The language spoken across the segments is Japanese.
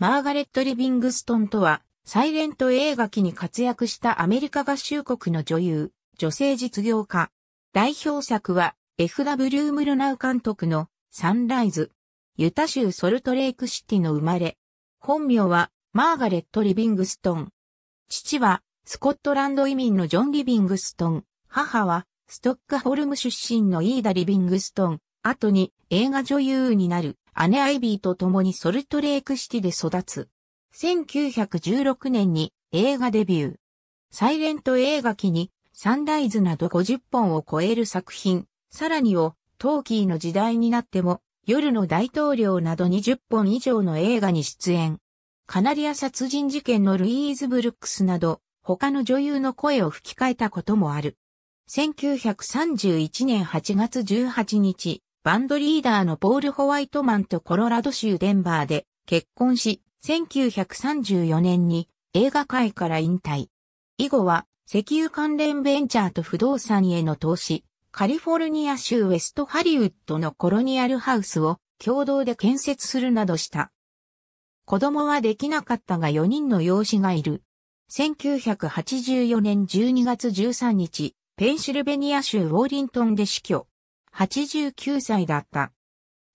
マーガレット・リビングストンとは、サイレント映画機に活躍したアメリカ合衆国の女優、女性実業家。代表作は、F.W. ムルナウ監督のサンライズ。ユタ州ソルトレイクシティの生まれ。本名は、マーガレット・リビングストン。父は、スコットランド移民のジョン・リビングストン。母は、ストックホルム出身のイーダ・リビングストン。後に映画女優になる。姉アイビーと共にソルトレークシティで育つ。1916年に映画デビュー。サイレント映画期にサンライズなど50本を超える作品、さらにをトーキーの時代になっても夜の大統領など20本以上の映画に出演。カナリア殺人事件のルイーズ・ブルックスなど他の女優の声を吹き替えたこともある。1931年8月18日、バンドリーダーのポール・ホワイトマンとコロラド州デンバーで結婚し、1934年に映画界から引退。以後は石油関連ベンチャーと不動産への投資、カリフォルニア州ウェストハリウッドのコロニアルハウスを共同で建設するなどした。子供はできなかったが4人の養子がいる。1984年12月13日、ペンシルベニア州ウォーリントンで死去。89歳だった。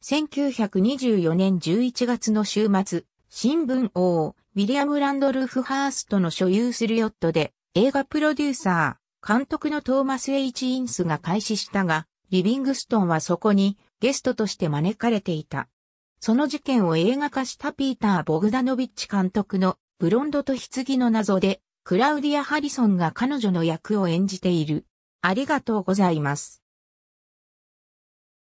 1924年11月の週末、新聞王、ウィリアム・ランドルフ・ハーストの所有するヨットで、映画プロデューサー、監督のトーマス・エイチ・インスが開始したが、リビングストンはそこにゲストとして招かれていた。その事件を映画化したピーター・ボグダノビッチ監督のブロンドと棺の謎で、クラウディア・ハリソンが彼女の役を演じている。ありがとうございます。